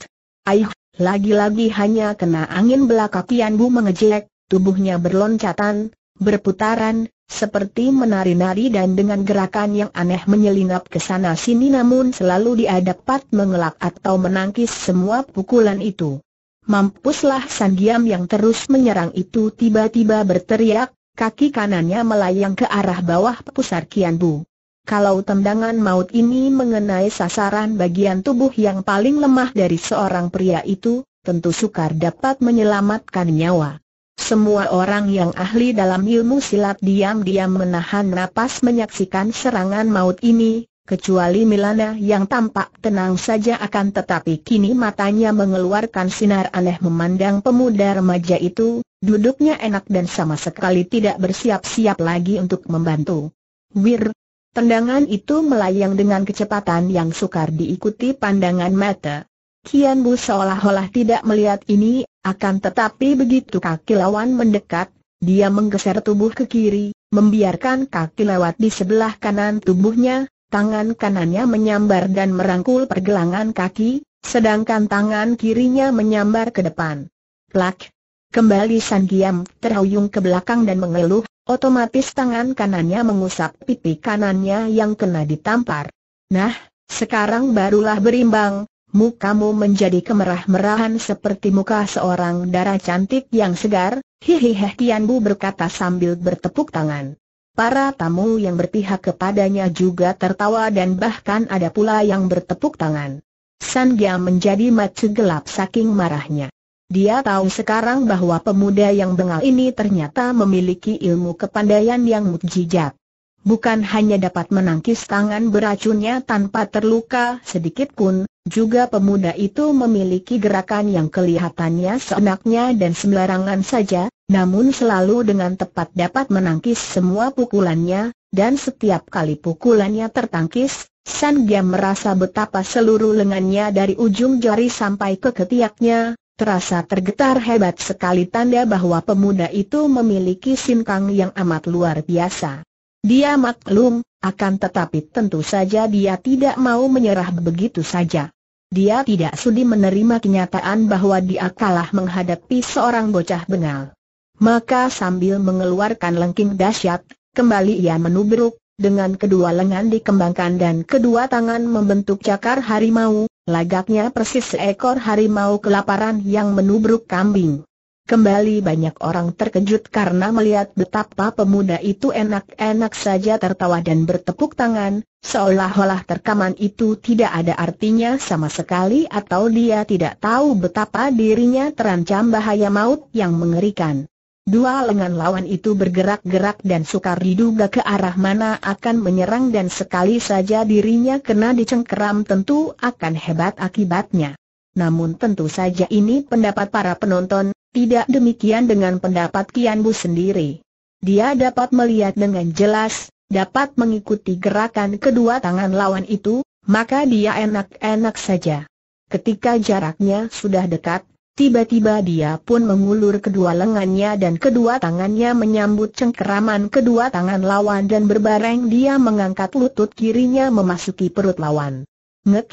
Aih, lagi-lagi hanya kena angin belakang Tian Bu mengejek, tubuhnya berloncatan, berputaran, seperti menari-nari dan dengan gerakan yang aneh menyelinap ke sana sini namun selalu dia dapat mengelak atau menangkis semua pukulan itu. Mampuslah Sang Sandiam yang terus menyerang itu tiba-tiba berteriak, kaki kanannya melayang ke arah bawah pusar Kian Bu. Kalau tendangan maut ini mengenai sasaran bagian tubuh yang paling lemah dari seorang pria itu, tentu sukar dapat menyelamatkan nyawa. Semua orang yang ahli dalam ilmu silat diam-diam menahan napas menyaksikan serangan maut ini, kecuali Milana yang tampak tenang saja akan tetapi kini matanya mengeluarkan sinar aneh memandang pemuda remaja itu, duduknya enak dan sama sekali tidak bersiap-siap lagi untuk membantu. Wir! Tendangan itu melayang dengan kecepatan yang sukar diikuti pandangan mata. Kian Bu seolah-olah tidak melihat ini, akan tetapi begitu kaki lawan mendekat, dia menggeser tubuh ke kiri, membiarkan kaki lewat di sebelah kanan tubuhnya, tangan kanannya menyambar dan merangkul pergelangan kaki, sedangkan tangan kirinya menyambar ke depan. Plak! Kembali San Giam terhuyung ke belakang dan mengeluh, otomatis tangan kanannya mengusap pipi kanannya yang kena ditampar. Nah, sekarang barulah berimbang, mukamu menjadi kemerah-merahan seperti muka seorang darah cantik yang segar, hihihi Tian Bu berkata sambil bertepuk tangan. Para tamu yang berpihak kepadanya juga tertawa dan bahkan ada pula yang bertepuk tangan. San Gia menjadi mati gelap saking marahnya. Dia tahu sekarang bahwa pemuda yang bengal ini ternyata memiliki ilmu kepandaian yang mukjizat bukan hanya dapat menangkis tangan beracunnya tanpa terluka sedikit pun, juga pemuda itu memiliki gerakan yang kelihatannya seenaknya dan sembarangan saja, namun selalu dengan tepat dapat menangkis semua pukulannya, dan setiap kali pukulannya tertangkis, San Giam merasa betapa seluruh lengannya dari ujung jari sampai ke ketiaknya, terasa tergetar hebat sekali tanda bahwa pemuda itu memiliki sinkang yang amat luar biasa. Dia maklum, akan tetapi tentu saja dia tidak mau menyerah begitu saja. Dia tidak sudi menerima kenyataan bahwa dia kalah menghadapi seorang bocah bengal. Maka sambil mengeluarkan lengking dahsyat, kembali ia menubruk, dengan kedua lengan dikembangkan dan kedua tangan membentuk cakar harimau, lagaknya persis seekor harimau kelaparan yang menubruk kambing. Kembali banyak orang terkejut karena melihat betapa pemuda itu enak-enak saja tertawa dan bertepuk tangan, seolah-olah terkaman itu tidak ada artinya sama sekali atau dia tidak tahu betapa dirinya terancam bahaya maut yang mengerikan. Dua lengan lawan itu bergerak-gerak dan sukar diduga ke arah mana akan menyerang dan sekali saja dirinya kena dicengkeram tentu akan hebat akibatnya. Namun tentu saja ini pendapat para penonton, tidak demikian dengan pendapat Kian Bu sendiri. Dia dapat melihat dengan jelas, dapat mengikuti gerakan kedua tangan lawan itu, maka dia enak-enak saja. Ketika jaraknya sudah dekat, tiba-tiba dia pun mengulur kedua lengannya dan kedua tangannya menyambut cengkeraman kedua tangan lawan dan berbareng dia mengangkat lutut kirinya memasuki perut lawan. Ngek,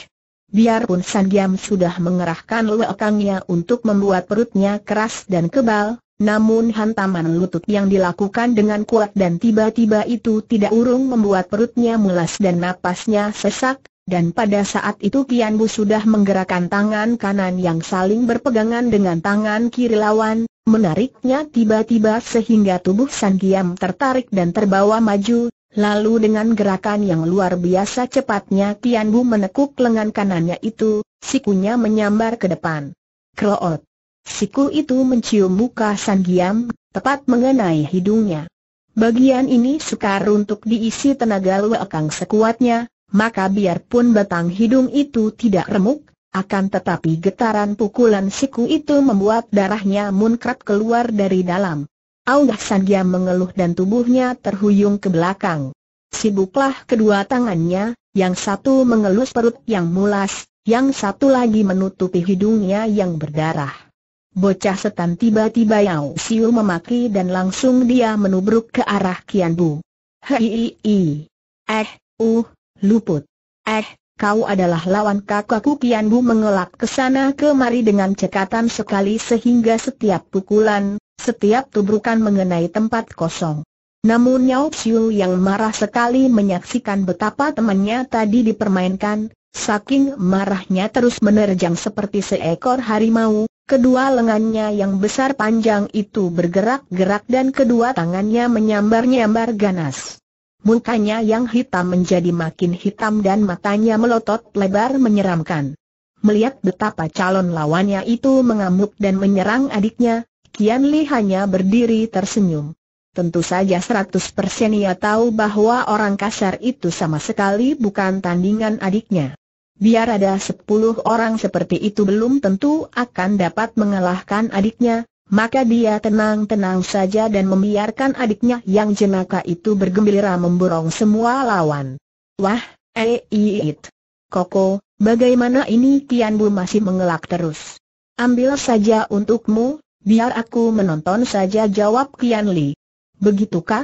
Biarpun Sandiam sudah mengerahkan lekangnya untuk membuat perutnya keras dan kebal, namun hantaman lutut yang dilakukan dengan kuat dan tiba-tiba itu tidak urung membuat perutnya mulas dan napasnya sesak, dan pada saat itu Kian Bu sudah menggerakkan tangan kanan yang saling berpegangan dengan tangan kiri lawan, menariknya tiba-tiba sehingga tubuh San tertarik dan terbawa maju, Lalu dengan gerakan yang luar biasa cepatnya Tian Bu menekuk lengan kanannya itu, sikunya menyambar ke depan. Kroot. Siku itu mencium muka San Giam, tepat mengenai hidungnya. Bagian ini sukar untuk diisi tenaga luakang sekuatnya, maka biarpun batang hidung itu tidak remuk, akan tetapi getaran pukulan siku itu membuat darahnya munkrat keluar dari dalam. Aunggah Sandia mengeluh dan tubuhnya terhuyung ke belakang. Sibuklah kedua tangannya, yang satu mengelus perut yang mulas, yang satu lagi menutupi hidungnya yang berdarah. Bocah setan tiba-tiba Yao Siu memaki dan langsung dia menubruk ke arah Kian Bu. Hei, eh, uh, luput. Eh, kau adalah lawan kakakku Kian Bu mengelak ke sana kemari dengan cekatan sekali sehingga setiap pukulan, setiap tubrukan mengenai tempat kosong. Namun Yao Xiu yang marah sekali menyaksikan betapa temannya tadi dipermainkan, saking marahnya terus menerjang seperti seekor harimau, kedua lengannya yang besar panjang itu bergerak-gerak dan kedua tangannya menyambar-nyambar ganas. Mukanya yang hitam menjadi makin hitam dan matanya melotot lebar menyeramkan. Melihat betapa calon lawannya itu mengamuk dan menyerang adiknya, Kian Li hanya berdiri tersenyum. Tentu saja 100% ia tahu bahwa orang kasar itu sama sekali bukan tandingan adiknya. Biar ada 10 orang seperti itu belum tentu akan dapat mengalahkan adiknya, maka dia tenang-tenang saja dan membiarkan adiknya yang jenaka itu bergembira memborong semua lawan. Wah, eh iit. Koko, bagaimana ini Tian Bu masih mengelak terus? Ambil saja untukmu, Biar aku menonton saja jawab Kian Li. Begitukah?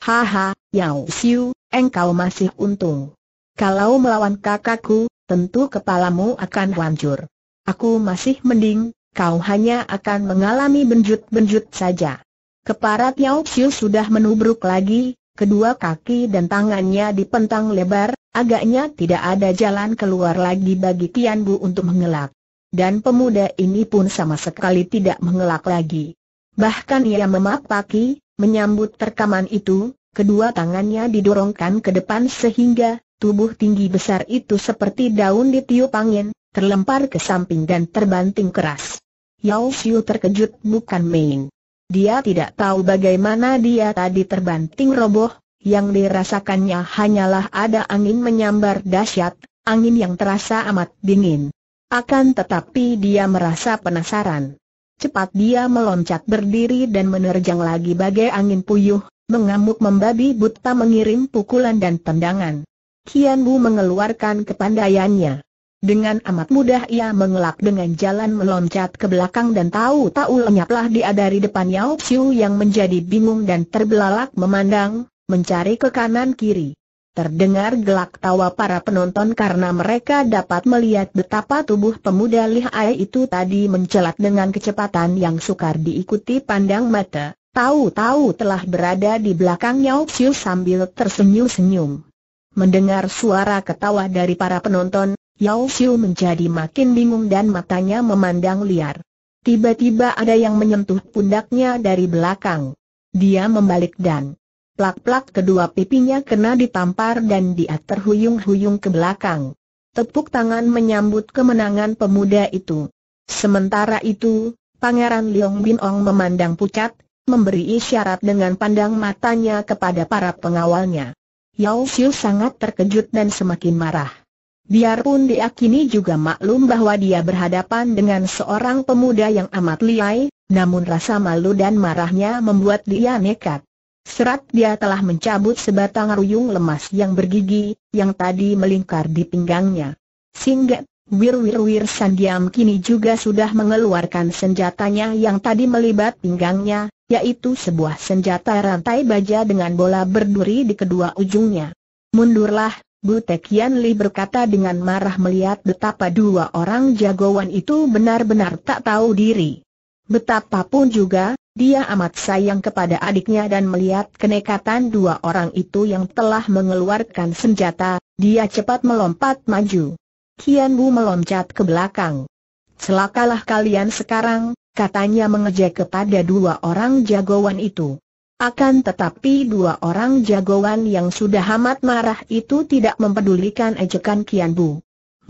Haha, Yao Xiu, engkau masih untung. Kalau melawan kakakku, tentu kepalamu akan hancur. Aku masih mending, kau hanya akan mengalami benjut-benjut saja. Keparat Yao Xiu sudah menubruk lagi, kedua kaki dan tangannya dipentang lebar, agaknya tidak ada jalan keluar lagi bagi Kian Bu untuk mengelak. Dan pemuda ini pun sama sekali tidak mengelak lagi. Bahkan ia memapaki, menyambut terkaman itu, kedua tangannya didorongkan ke depan sehingga tubuh tinggi besar itu seperti daun ditiup angin, terlempar ke samping dan terbanting keras. Yao Xiu terkejut bukan main. Dia tidak tahu bagaimana dia tadi terbanting roboh, yang dirasakannya hanyalah ada angin menyambar dahsyat, angin yang terasa amat dingin. Akan tetapi dia merasa penasaran. Cepat dia meloncat berdiri dan menerjang lagi bagai angin puyuh, mengamuk membabi buta mengirim pukulan dan tendangan. Kian Bu mengeluarkan kepandaiannya. Dengan amat mudah ia mengelak dengan jalan meloncat ke belakang dan tahu-tahu lenyaplah dia dari depan Yao Xiu yang menjadi bingung dan terbelalak memandang, mencari ke kanan kiri. Terdengar gelak tawa para penonton karena mereka dapat melihat betapa tubuh pemuda lihai itu tadi mencelat dengan kecepatan yang sukar diikuti pandang mata. Tahu-tahu telah berada di belakang Yao Xiu sambil tersenyum-senyum. Mendengar suara ketawa dari para penonton, Yao Xiu menjadi makin bingung dan matanya memandang liar. Tiba-tiba ada yang menyentuh pundaknya dari belakang. Dia membalik dan Plak-plak kedua pipinya kena ditampar dan dia terhuyung-huyung ke belakang. Tepuk tangan menyambut kemenangan pemuda itu. Sementara itu, Pangeran Liong Bin Ong memandang pucat, memberi isyarat dengan pandang matanya kepada para pengawalnya. Yao Xiu sangat terkejut dan semakin marah. Biarpun dia kini juga maklum bahwa dia berhadapan dengan seorang pemuda yang amat liai, namun rasa malu dan marahnya membuat dia nekat. Serat dia telah mencabut sebatang ruyung lemas yang bergigi, yang tadi melingkar di pinggangnya. Sehingga, wir-wir-wir Sandiam kini juga sudah mengeluarkan senjatanya yang tadi melibat pinggangnya, yaitu sebuah senjata rantai baja dengan bola berduri di kedua ujungnya. Mundurlah, Bu Tekian Li berkata dengan marah melihat betapa dua orang jagoan itu benar-benar tak tahu diri. Betapapun juga, dia amat sayang kepada adiknya dan melihat kenekatan dua orang itu yang telah mengeluarkan senjata, dia cepat melompat maju. Kian Bu meloncat ke belakang. Selakalah kalian sekarang, katanya mengejek kepada dua orang jagoan itu. Akan tetapi dua orang jagoan yang sudah amat marah itu tidak mempedulikan ejekan Kian Bu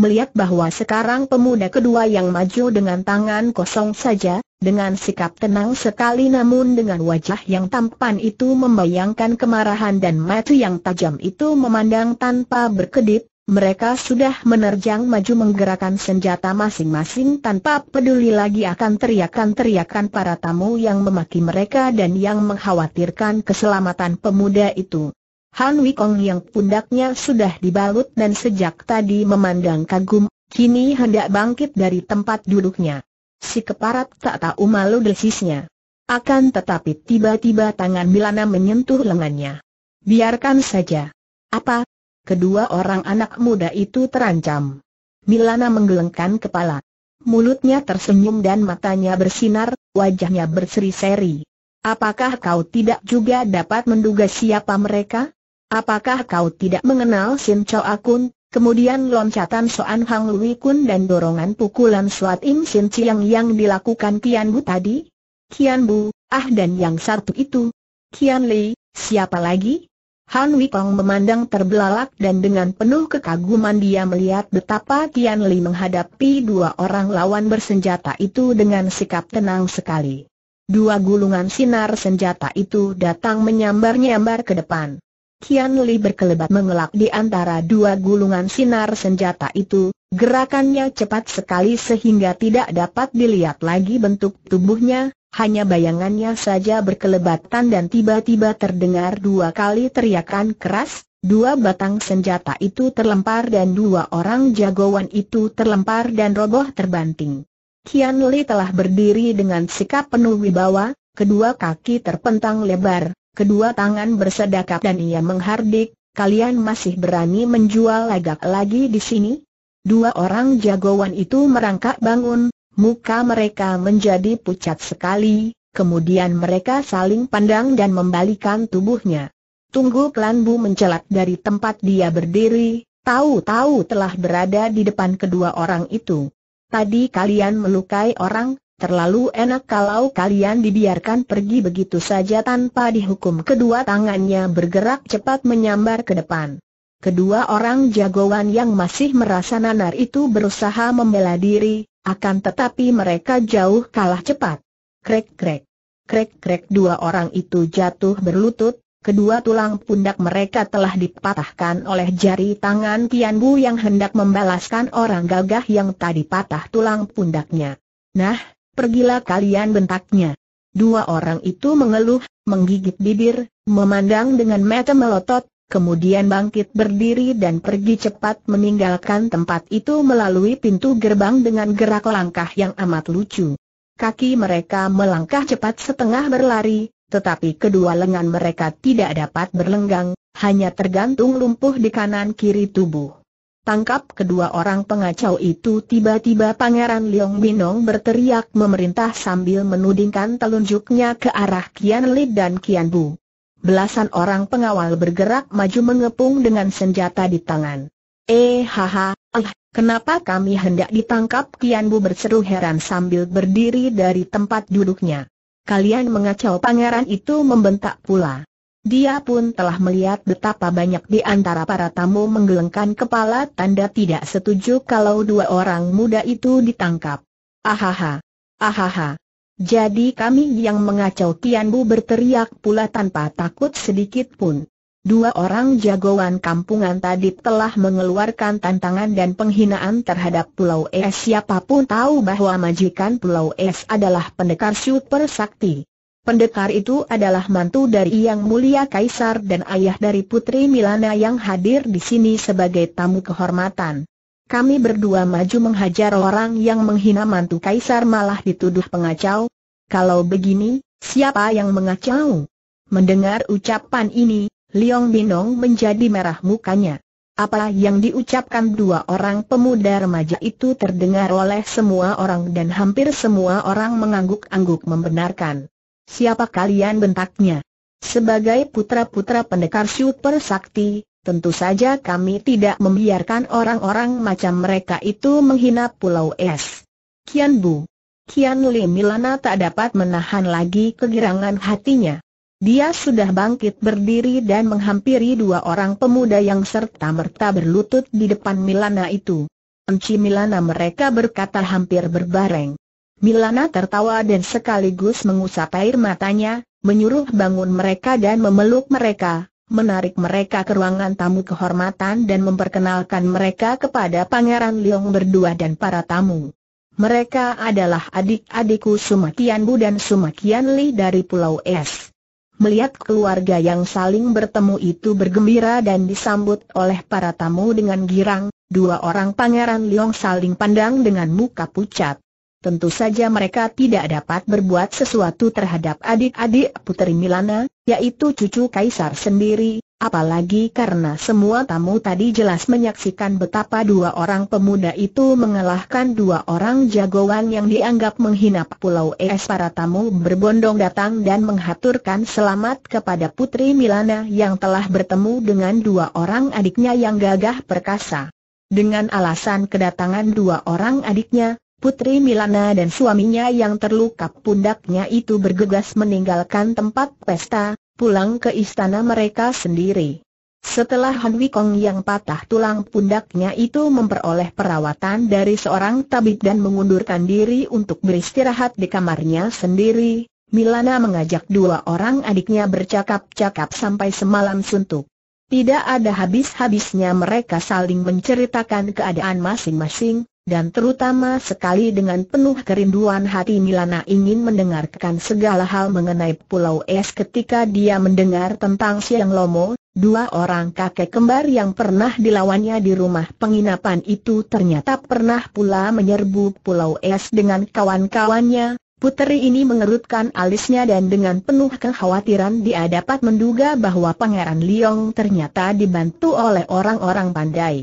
melihat bahwa sekarang pemuda kedua yang maju dengan tangan kosong saja, dengan sikap tenang sekali namun dengan wajah yang tampan itu membayangkan kemarahan dan mata yang tajam itu memandang tanpa berkedip, mereka sudah menerjang maju menggerakkan senjata masing-masing tanpa peduli lagi akan teriakan-teriakan para tamu yang memaki mereka dan yang mengkhawatirkan keselamatan pemuda itu. Han Wikong yang pundaknya sudah dibalut dan sejak tadi memandang kagum, kini hendak bangkit dari tempat duduknya. Si keparat tak tahu malu desisnya. Akan tetapi tiba-tiba tangan Milana menyentuh lengannya. Biarkan saja. Apa? Kedua orang anak muda itu terancam. Milana menggelengkan kepala. Mulutnya tersenyum dan matanya bersinar, wajahnya berseri-seri. Apakah kau tidak juga dapat menduga siapa mereka? Apakah kau tidak mengenal Sin Chow Akun? Kemudian loncatan Soan Hang Lui Kun dan dorongan pukulan Suat Im Sin Chiang yang dilakukan Kian Bu tadi? Kian Bu, ah dan yang satu itu. Kian Li, siapa lagi? Han Wikong memandang terbelalak dan dengan penuh kekaguman dia melihat betapa Kian Li menghadapi dua orang lawan bersenjata itu dengan sikap tenang sekali. Dua gulungan sinar senjata itu datang menyambar-nyambar ke depan. Kian Li berkelebat mengelak di antara dua gulungan sinar senjata itu, gerakannya cepat sekali sehingga tidak dapat dilihat lagi bentuk tubuhnya, hanya bayangannya saja berkelebatan dan tiba-tiba terdengar dua kali teriakan keras, dua batang senjata itu terlempar dan dua orang jagoan itu terlempar dan roboh terbanting. Kian Li telah berdiri dengan sikap penuh wibawa, kedua kaki terpentang lebar, kedua tangan bersedekap dan ia menghardik, kalian masih berani menjual lagak lagi di sini? Dua orang jagoan itu merangkak bangun, muka mereka menjadi pucat sekali, kemudian mereka saling pandang dan membalikan tubuhnya. Tunggu Klanbu mencelat dari tempat dia berdiri, tahu-tahu telah berada di depan kedua orang itu. Tadi kalian melukai orang, Terlalu enak kalau kalian dibiarkan pergi begitu saja tanpa dihukum Kedua tangannya bergerak cepat menyambar ke depan Kedua orang jagoan yang masih merasa nanar itu berusaha membela diri Akan tetapi mereka jauh kalah cepat Krek-krek Krek-krek dua orang itu jatuh berlutut Kedua tulang pundak mereka telah dipatahkan oleh jari tangan Tian Bu yang hendak membalaskan orang gagah yang tadi patah tulang pundaknya Nah, pergilah kalian bentaknya. Dua orang itu mengeluh, menggigit bibir, memandang dengan mata melotot, kemudian bangkit berdiri dan pergi cepat meninggalkan tempat itu melalui pintu gerbang dengan gerak langkah yang amat lucu. Kaki mereka melangkah cepat setengah berlari, tetapi kedua lengan mereka tidak dapat berlenggang, hanya tergantung lumpuh di kanan kiri tubuh. Tangkap kedua orang pengacau itu tiba-tiba Pangeran Leong Binong berteriak memerintah sambil menudingkan telunjuknya ke arah Kian Li dan Kian Bu. Belasan orang pengawal bergerak maju mengepung dengan senjata di tangan. Eh haha, eh, kenapa kami hendak ditangkap Kian Bu berseru heran sambil berdiri dari tempat duduknya. Kalian mengacau pangeran itu membentak pula. Dia pun telah melihat betapa banyak di antara para tamu menggelengkan kepala tanda tidak setuju kalau dua orang muda itu ditangkap. Ahaha. Ahaha. Jadi kami yang mengacau Tian berteriak pula tanpa takut sedikit pun. Dua orang jagoan kampungan tadi telah mengeluarkan tantangan dan penghinaan terhadap Pulau Es. Siapapun tahu bahwa majikan Pulau Es adalah pendekar super sakti. Pendekar itu adalah mantu dari Yang Mulia Kaisar dan ayah dari Putri Milana yang hadir di sini sebagai tamu kehormatan. Kami berdua maju menghajar orang yang menghina mantu Kaisar malah dituduh pengacau. Kalau begini, siapa yang mengacau? Mendengar ucapan ini, Liong Binong menjadi merah mukanya. Apa yang diucapkan dua orang pemuda remaja itu terdengar oleh semua orang dan hampir semua orang mengangguk-angguk membenarkan. Siapa kalian bentaknya? Sebagai putra-putra pendekar super sakti, tentu saja kami tidak membiarkan orang-orang macam mereka itu menghina Pulau Es. Kian Bu. Kian Li Milana tak dapat menahan lagi kegirangan hatinya. Dia sudah bangkit berdiri dan menghampiri dua orang pemuda yang serta-merta berlutut di depan Milana itu. Enci Milana mereka berkata hampir berbareng. Milana tertawa dan sekaligus mengusap air matanya, menyuruh bangun mereka dan memeluk mereka, menarik mereka ke ruangan tamu kehormatan dan memperkenalkan mereka kepada Pangeran Liong berdua dan para tamu. Mereka adalah adik-adikku Sumakian Bu dan Sumakian Li dari Pulau Es. Melihat keluarga yang saling bertemu itu bergembira dan disambut oleh para tamu dengan girang, dua orang Pangeran Liong saling pandang dengan muka pucat. Tentu saja mereka tidak dapat berbuat sesuatu terhadap adik-adik Putri Milana, yaitu cucu Kaisar sendiri, apalagi karena semua tamu tadi jelas menyaksikan betapa dua orang pemuda itu mengalahkan dua orang jagoan yang dianggap menghina Pulau Es para tamu berbondong datang dan menghaturkan selamat kepada Putri Milana yang telah bertemu dengan dua orang adiknya yang gagah perkasa. Dengan alasan kedatangan dua orang adiknya, Putri Milana dan suaminya yang terluka pundaknya itu bergegas meninggalkan tempat pesta, pulang ke istana mereka sendiri. Setelah Han Wikong yang patah tulang pundaknya itu memperoleh perawatan dari seorang tabib dan mengundurkan diri untuk beristirahat di kamarnya sendiri, Milana mengajak dua orang adiknya bercakap-cakap sampai semalam suntuk. Tidak ada habis-habisnya mereka saling menceritakan keadaan masing-masing, dan terutama sekali dengan penuh kerinduan hati Milana ingin mendengarkan segala hal mengenai Pulau Es ketika dia mendengar tentang Siang Lomo, dua orang kakek kembar yang pernah dilawannya di rumah penginapan itu ternyata pernah pula menyerbu Pulau Es dengan kawan-kawannya. Puteri ini mengerutkan alisnya dan dengan penuh kekhawatiran dia dapat menduga bahwa Pangeran Liong ternyata dibantu oleh orang-orang pandai.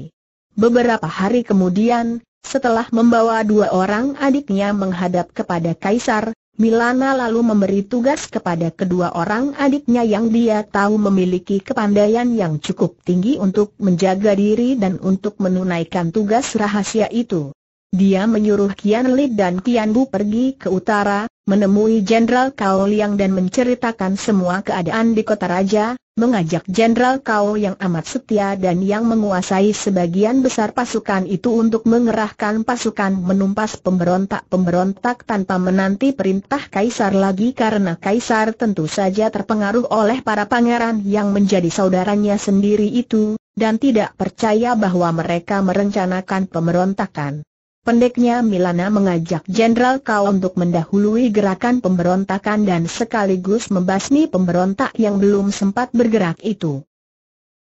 Beberapa hari kemudian, setelah membawa dua orang adiknya menghadap kepada Kaisar, Milana lalu memberi tugas kepada kedua orang adiknya yang dia tahu memiliki kepandaian yang cukup tinggi untuk menjaga diri dan untuk menunaikan tugas rahasia itu. Dia menyuruh Kian Li dan Kian Bu pergi ke utara, menemui Jenderal Kao Liang dan menceritakan semua keadaan di kota raja, mengajak Jenderal Kao yang amat setia dan yang menguasai sebagian besar pasukan itu untuk mengerahkan pasukan menumpas pemberontak-pemberontak tanpa menanti perintah kaisar lagi karena kaisar tentu saja terpengaruh oleh para pangeran yang menjadi saudaranya sendiri itu, dan tidak percaya bahwa mereka merencanakan pemberontakan. Pendeknya Milana mengajak Jenderal Kau untuk mendahului gerakan pemberontakan dan sekaligus membasmi pemberontak yang belum sempat bergerak itu.